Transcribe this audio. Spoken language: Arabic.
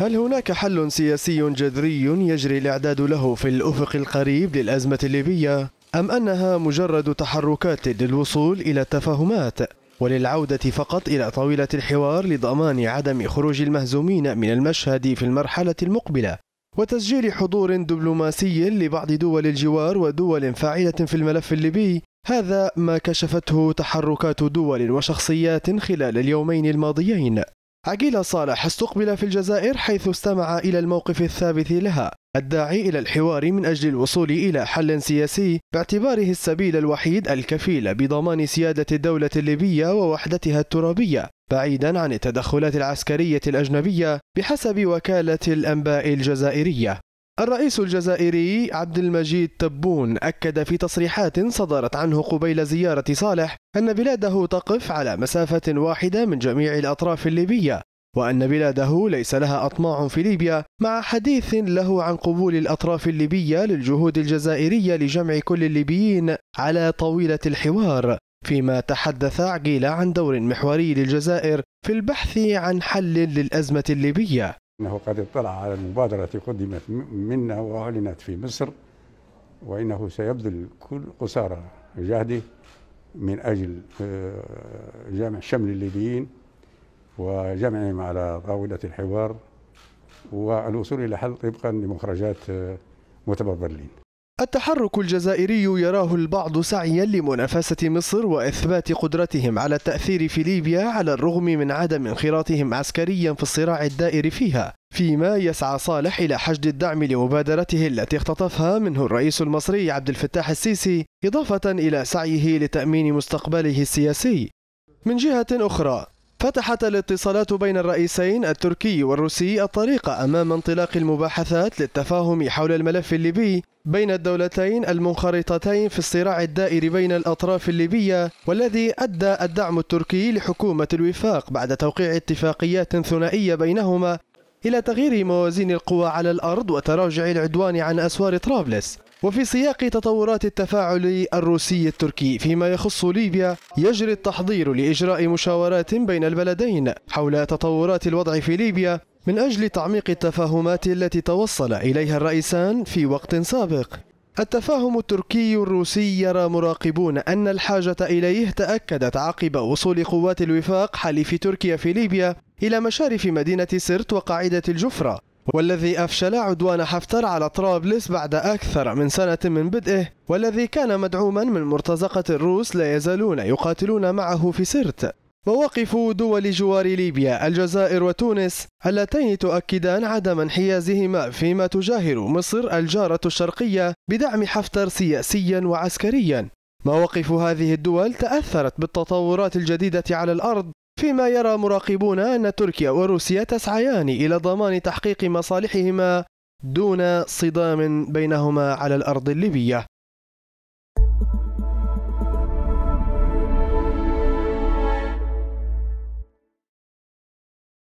هل هناك حل سياسي جذري يجري الإعداد له في الأفق القريب للأزمة الليبية؟ أم أنها مجرد تحركات للوصول إلى التفاهمات وللعودة فقط إلى طاولة الحوار لضمان عدم خروج المهزومين من المشهد في المرحلة المقبلة وتسجيل حضور دبلوماسي لبعض دول الجوار ودول فاعلة في الملف الليبي هذا ما كشفته تحركات دول وشخصيات خلال اليومين الماضيين عقيل صالح استقبل في الجزائر حيث استمع إلى الموقف الثابت لها الداعي إلى الحوار من أجل الوصول إلى حل سياسي باعتباره السبيل الوحيد الكفيل بضمان سيادة الدولة الليبية ووحدتها الترابية بعيدا عن التدخلات العسكرية الأجنبية بحسب وكالة الأنباء الجزائرية الرئيس الجزائري عبد المجيد تبون أكد في تصريحات صدرت عنه قبيل زيارة صالح أن بلاده تقف على مسافة واحدة من جميع الأطراف الليبية وأن بلاده ليس لها أطماع في ليبيا مع حديث له عن قبول الأطراف الليبية للجهود الجزائرية لجمع كل الليبيين على طاولة الحوار فيما تحدث عقيل عن دور محوري للجزائر في البحث عن حل للأزمة الليبية إنه قد اطلع على المبادرة التي قدمت منا وأعلنت في مصر وإنه سيبذل كل قصارى جهده من أجل آه، جمع شمل الليبيين وجمعهم على طاولة الحوار والوصول إلى حل طبقا لمخرجات آه، مؤتمر برلين التحرك الجزائري يراه البعض سعيا لمنافسة مصر وإثبات قدرتهم على التأثير في ليبيا على الرغم من عدم انخراطهم عسكريا في الصراع الدائر فيها فيما يسعى صالح إلى حشد الدعم لمبادرته التي اختطفها منه الرئيس المصري عبد الفتاح السيسي إضافة إلى سعيه لتأمين مستقبله السياسي من جهة أخرى فتحت الاتصالات بين الرئيسين التركي والروسي الطريق أمام انطلاق المباحثات للتفاهم حول الملف الليبي بين الدولتين المنخرطتين في الصراع الدائر بين الأطراف الليبية والذي أدى الدعم التركي لحكومة الوفاق بعد توقيع اتفاقيات ثنائية بينهما إلى تغيير موازين القوى على الأرض وتراجع العدوان عن أسوار طرابلس وفي سياق تطورات التفاعل الروسي التركي فيما يخص ليبيا يجري التحضير لإجراء مشاورات بين البلدين حول تطورات الوضع في ليبيا من أجل تعميق التفاهمات التي توصل إليها الرئيسان في وقت سابق التفاهم التركي الروسي يرى مراقبون أن الحاجة إليه تأكدت عقب وصول قوات الوفاق حليف تركيا في ليبيا إلى مشارف مدينة سرت وقاعدة الجفرة والذي أفشل عدوان حفتر على طرابلس بعد أكثر من سنة من بدئه والذي كان مدعوما من مرتزقة الروس لا يزالون يقاتلون معه في سرت مواقف دول جوار ليبيا الجزائر وتونس اللتين تؤكدان عدم انحيازهما فيما تجاهر مصر الجارة الشرقية بدعم حفتر سياسيا وعسكريا مواقف هذه الدول تأثرت بالتطورات الجديدة على الأرض فيما يرى مراقبون أن تركيا وروسيا تسعيان إلى ضمان تحقيق مصالحهما دون صدام بينهما على الأرض الليبية